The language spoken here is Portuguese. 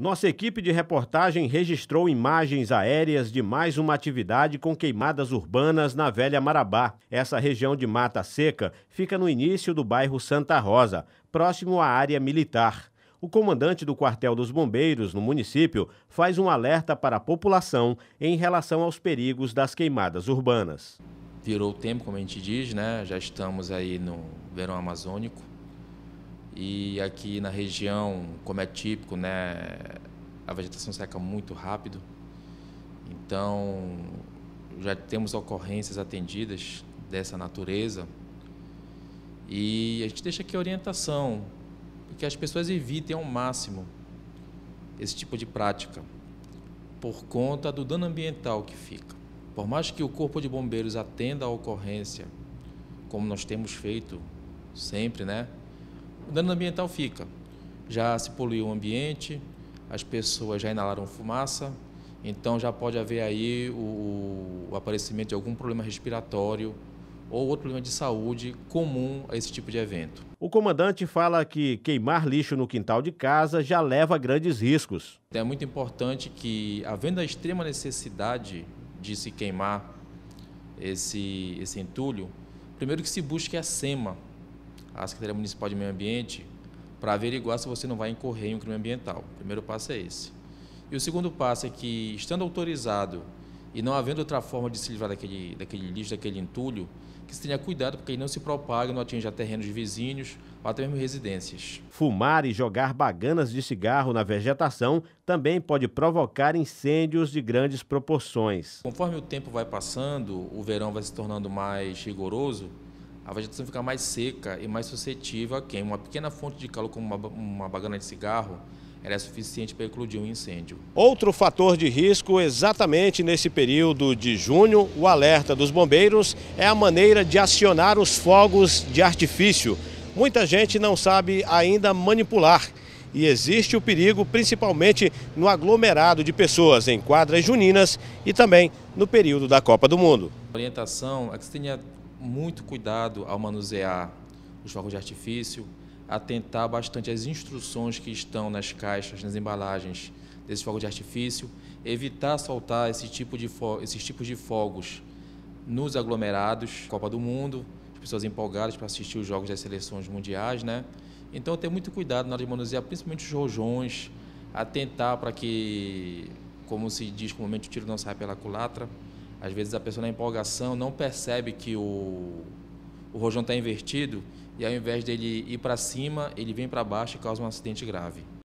Nossa equipe de reportagem registrou imagens aéreas de mais uma atividade com queimadas urbanas na Velha Marabá. Essa região de mata seca fica no início do bairro Santa Rosa, próximo à área militar. O comandante do quartel dos bombeiros no município faz um alerta para a população em relação aos perigos das queimadas urbanas. Virou o tempo, como a gente diz, né? Já estamos aí no verão amazônico e aqui na região, como é típico, né, a vegetação seca muito rápido. Então, já temos ocorrências atendidas dessa natureza. E a gente deixa aqui a orientação, que as pessoas evitem ao máximo esse tipo de prática, por conta do dano ambiental que fica. Por mais que o Corpo de Bombeiros atenda a ocorrência, como nós temos feito sempre, né? O dano ambiental fica. Já se poluiu o ambiente, as pessoas já inalaram fumaça, então já pode haver aí o, o aparecimento de algum problema respiratório, ou outro problema de saúde comum a esse tipo de evento. O comandante fala que queimar lixo no quintal de casa já leva a grandes riscos. É muito importante que, havendo a extrema necessidade de se queimar esse, esse entulho, primeiro que se busque a SEMA, à Secretaria Municipal de Meio Ambiente para averiguar se você não vai incorrer em um crime ambiental. O primeiro passo é esse. E o segundo passo é que, estando autorizado e não havendo outra forma de se livrar daquele, daquele lixo, daquele entulho, que se tenha cuidado porque ele não se propaga, não atinja terrenos vizinhos ou até mesmo residências. Fumar e jogar baganas de cigarro na vegetação também pode provocar incêndios de grandes proporções. Conforme o tempo vai passando, o verão vai se tornando mais rigoroso, a vegetação fica mais seca e mais suscetível a queima. Uma pequena fonte de calor, como uma, uma bagana de cigarro, era suficiente para eclodir um incêndio. Outro fator de risco, exatamente nesse período de junho, o alerta dos bombeiros é a maneira de acionar os fogos de artifício. Muita gente não sabe ainda manipular. E existe o perigo, principalmente no aglomerado de pessoas em quadras juninas e também no período da Copa do Mundo. A orientação é que você tenha muito cuidado ao manusear os fogos de artifício, atentar bastante às instruções que estão nas caixas, nas embalagens desses fogos de artifício, evitar soltar esse tipo de esses tipos de fogos nos aglomerados, Copa do Mundo, as pessoas empolgadas para assistir os jogos das seleções mundiais, né? Então ter muito cuidado na hora de manusear, principalmente os rojões, atentar para que, como se diz comumente, o tiro não saia pela culatra. Às vezes a pessoa na empolgação não percebe que o, o rojão está invertido e ao invés dele ir para cima, ele vem para baixo e causa um acidente grave.